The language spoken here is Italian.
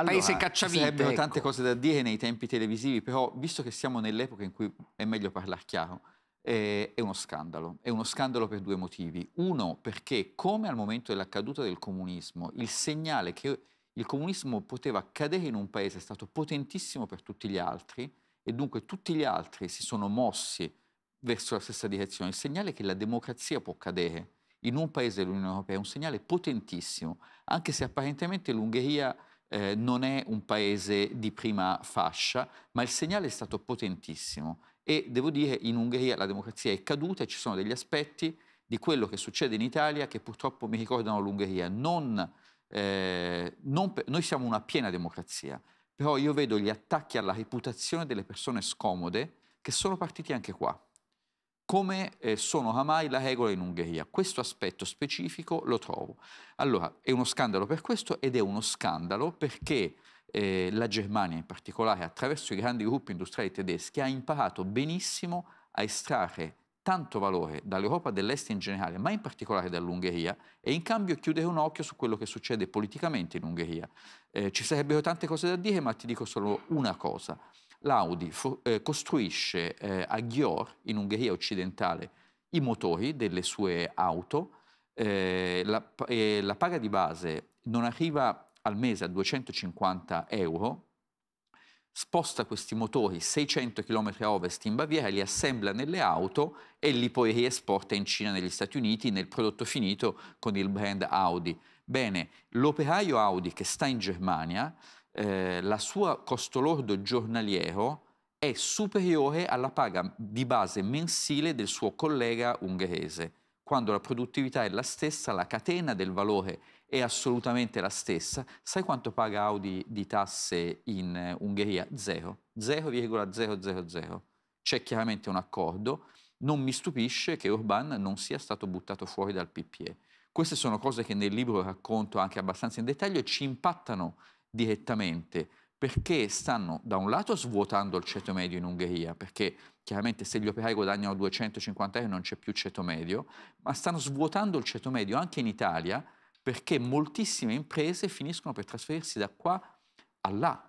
allora, paese cacciavite. Sarebbero ecco. tante cose da dire nei tempi televisivi, però visto che siamo nell'epoca in cui è meglio parlare chiaro, eh, è uno scandalo. È uno scandalo per due motivi. Uno, perché come al momento della caduta del comunismo, il segnale che il comunismo poteva cadere in un paese è stato potentissimo per tutti gli altri e dunque tutti gli altri si sono mossi verso la stessa direzione. Il segnale che la democrazia può cadere in un paese dell'Unione Europea è un segnale potentissimo, anche se apparentemente l'Ungheria eh, non è un paese di prima fascia, ma il segnale è stato potentissimo e devo dire in Ungheria la democrazia è caduta e ci sono degli aspetti di quello che succede in Italia che purtroppo mi ricordano l'Ungheria. Non, eh, non, noi siamo una piena democrazia, però io vedo gli attacchi alla reputazione delle persone scomode che sono partiti anche qua come eh, sono Hamai, la regola in Ungheria. Questo aspetto specifico lo trovo. Allora, è uno scandalo per questo ed è uno scandalo perché eh, la Germania in particolare, attraverso i grandi gruppi industriali tedeschi, ha imparato benissimo a estrarre tanto valore dall'Europa dell'Est in generale, ma in particolare dall'Ungheria, e in cambio chiudere un occhio su quello che succede politicamente in Ungheria. Eh, ci sarebbero tante cose da dire, ma ti dico solo una cosa l'Audi eh, costruisce eh, a Ghior, in Ungheria occidentale, i motori delle sue auto, eh, la, la, paga di base non arriva al mese a 250 euro, sposta questi motori 600 km a ovest in Baviera, li assembla nelle auto e li poi riesporta in Cina, negli Stati Uniti, nel prodotto finito con il brand Audi. Bene, l'operaio Audi che sta in Germania eh, la sua costo lordo giornaliero è superiore alla paga di base mensile del suo collega ungherese. Quando la produttività è la stessa, la catena del valore è assolutamente la stessa. Sai quanto paga Audi di tasse in eh, Ungheria? Zero. 0,000. C'è chiaramente un accordo. Non mi stupisce che Orban non sia stato buttato fuori dal PPE. Queste sono cose che nel libro racconto anche abbastanza in dettaglio e ci impattano direttamente perché stanno da un lato svuotando il ceto medio in Ungheria, perché chiaramente se gli operai guadagnano 250 euro non c'è più ceto medio, ma stanno svuotando il ceto medio anche in Italia perché moltissime imprese finiscono per trasferirsi da qua a là